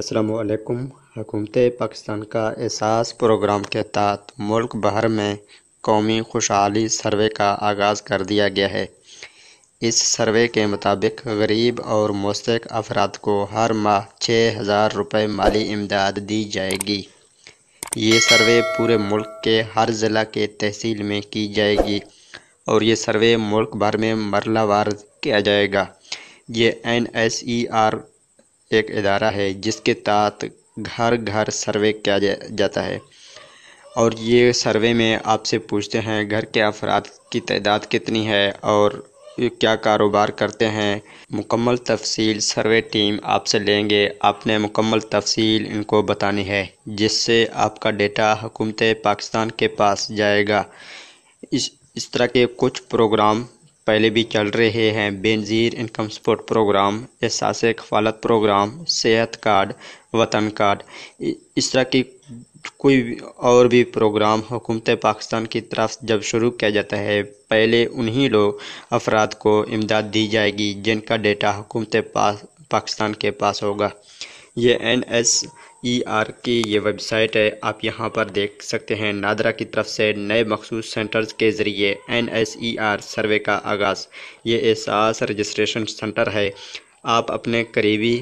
السلام علیکم حکومت پاکستان کا احساس پروگرام کے تحت ملک بھر میں قومی خوشحالی سروے کا آغاز کر دیا گیا ہے اس سروے کے مطابق غریب اور مستق افراد کو ہر ماہ چھ ہزار روپے مالی امداد دی جائے گی یہ سروے پورے ملک کے ہر ضلع کے تحصیل میں کی جائے گی اور یہ سروے ملک بھر میں مرلہ وار کیا جائے گا یہ این ایس ای آر ایک ادارہ ہے جس کے تحت گھر گھر سروے کیا جاتا ہے اور یہ سروے میں آپ سے پوچھتے ہیں گھر کے افراد کی تعداد کتنی ہے اور کیا کاروبار کرتے ہیں مکمل تفصیل سروے ٹیم آپ سے لیں گے آپ نے مکمل تفصیل ان کو بتانی ہے جس سے آپ کا ڈیٹا حکومت پاکستان کے پاس جائے گا اس اس طرح کے کچھ پروگرام پہلے بھی چل رہے ہیں بے نظیر انکم سپورٹ پروگرام احساس کفالت پروگرام صحت کارڈ وطن کارڈ اس طرح کی کوئی اور بھی پروگرام حکومت پاکستان کی طرف جب شروع کیا جاتا ہے پہلے انہی لوگ افراد کو امداد دی جائے گی جن کا ڈیٹا حکومت پاکستان کے پاس ہوگا یہ N S E e R کی یہ ویب سائٹ ہے آپ یہاں پر دیکھ سکتے ہیں نادرا کی طرف سے نئے مخصوص سینٹرز کے ذریعے N S E R survey کا آغاز یہ احساس رجسٹریشن سنٹر ہے آپ اپنے قریبی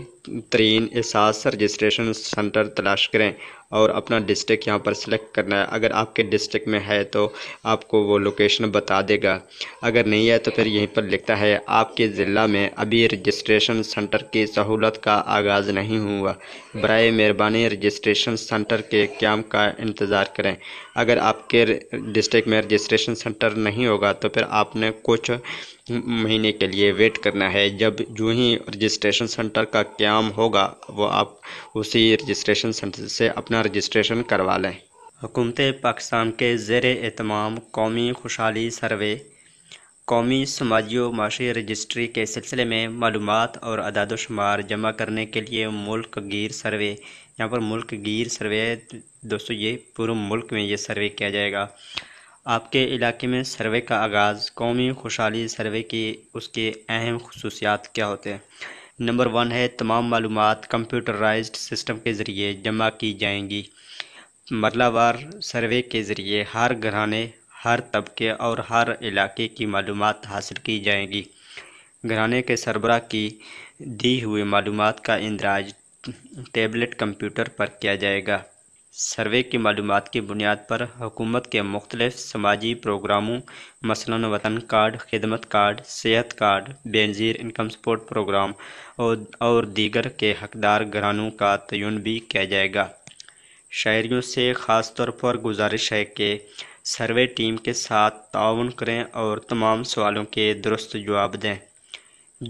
ترین احساس رجسٹریشن سنٹر تلاش کریں اور اپنا ڈسٹرک یہاں پر سلیکٹ کرنا ہے اگر آپ کے ڈسٹرک میں ہے تو آپ کو وہ لوکیشن بتا دے گا اگر نہیں ہے تو پھر یہیں پر لکھتا ہے آپ کے ضلع میں ابھی رجسٹریشن سنٹر کی سہولت کا آغاز نہیں ہوا برائے مہربانی رجسٹریشن سنٹر کے قیام کا انتظار کریں اگر آپ کے ڈسٹرک میں رجسٹریشن سنٹر نہیں ہوگا تو پھر آپ نے کچھ مہینے کے لیے ویٹ کرنا ہے جب جو ہی رجسٹریشن سنٹر کا قیام ہوگا وہ آپ اسی رجسٹریشن سے اپنا رجسٹریشن کروا لیں حکومت پاکستان کے زیر اہتمام قومی خوشحالی سروے قومی سماجی و معاشی رجسٹری کے سلسلے میں معلومات اور اعداد و شمار جمع کرنے کے لیے ملک گیر سروے یہاں پر ملک گیر سروے دوستو یہ پورے ملک میں یہ سروے کیا جائے گا آپ کے علاقے میں سروے کا آغاز قومی خوشحالی سروے کی اس کے اہم خصوصیات کیا ہوتے ہیں نمبر ون ہے تمام معلومات کمپیوٹرائزڈ سسٹم کے ذریعے جمع کی جائیں گی مرلہ وار سروے کے ذریعے ہر گھرانے ہر طبقے اور ہر علاقے کی معلومات حاصل کی جائیں گی گھرانے کے سربراہ کی دی ہوئے معلومات کا اندراج ٹیبلٹ کمپیوٹر پر کیا جائے گا سروے کی معلومات کی بنیاد پر حکومت کے مختلف سماجی پروگراموں مثلا وطن کارڈ خدمت کارڈ صحت کارڈ بے نظیر انکم سپورٹ پروگرام اور دیگر کے حقدار گھرانوں کا تعین بھی کیا جائے گا شاعریوں سے خاص طور پر گزارش ہے کہ سروے ٹیم کے ساتھ تعاون کریں اور تمام سوالوں کے درست جواب دیں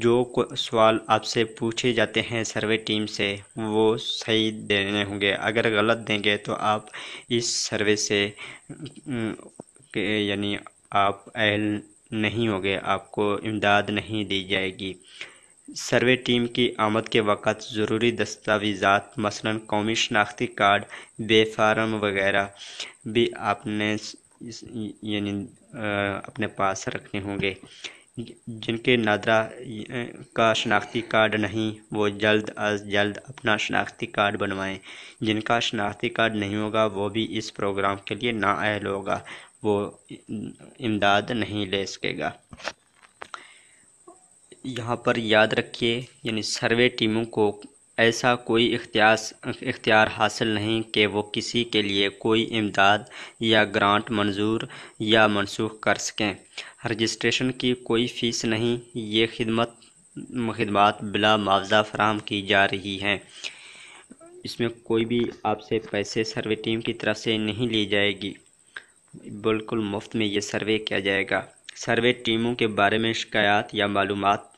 جو سوال آپ سے پوچھے جاتے ہیں سروے ٹیم سے وہ صحیح دینے ہوں گے اگر غلط دیں گے تو آپ اس سروے سے یعنی آپ اہل نہیں ہوگے آپ کو امداد نہیں دی جائے گی سروے ٹیم کی آمد کے وقت ضروری دستاویزات مثلا قومی شناختی کارڈ بے فارم وغیرہ بھی آپ نے یعنی اپنے پاس رکھنے ہوں گے جن کے نادرہ کا شناختی کارڈ نہیں وہ جلد از جلد اپنا شناختی کارڈ بنوائیں جن کا شناختی کارڈ نہیں ہوگا وہ بھی اس پروگرام کے لیے نااہل ہوگا وہ امداد نہیں لے سکے گا یہاں پر یاد رکھیے یعنی سروے ٹیموں کو ایسا کوئی اختیار اختیار حاصل نہیں کہ وہ کسی کے لیے کوئی امداد یا گرانٹ منظور یا منسوخ کر سکیں رجسٹریشن کی کوئی فیس نہیں یہ خدمت خدمات بلا معاوضہ فراہم کی جا رہی ہیں اس میں کوئی بھی آپ سے پیسے سروے ٹیم کی طرف سے نہیں لی جائے گی بالکل مفت میں یہ سروے کیا جائے گا سروے ٹیموں کے بارے میں شکایات یا معلومات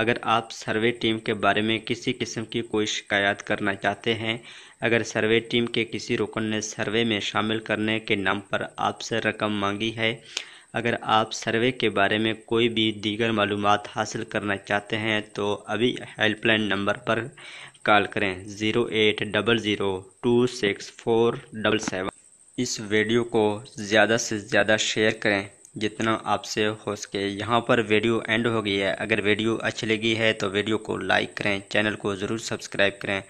اگر آپ سروے ٹیم کے بارے میں کسی قسم کی کوئی شکایات کرنا چاہتے ہیں اگر سروے ٹیم کے کسی رکن نے سروے میں شامل کرنے کے نام پر آپ سے رقم مانگی ہے اگر آپ سروے کے بارے میں کوئی بھی دیگر معلومات حاصل کرنا چاہتے ہیں تو ابھی ہیلپ لائن نمبر پر کال کریں zero eight double zero two six four double seven اس ویڈیو کو زیادہ سے زیادہ شیئر کریں جتنا آپ سے ہو سکے یہاں پر ویڈیو اینڈ ہو گئی ہے اگر ویڈیو اچھی لگی ہے تو ویڈیو کو لائک کریں چینل کو ضرور سبسکرائب کریں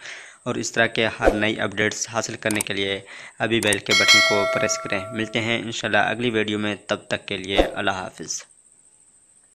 اور اس طرح کے ہر نئی اپڈیٹس حاصل کرنے کے لیے ابھی بیل کے بٹن کو پریس کریں ملتے ہیں انشاءاللہ اگلی ویڈیو میں تب تک کے لیے اللہ حافظ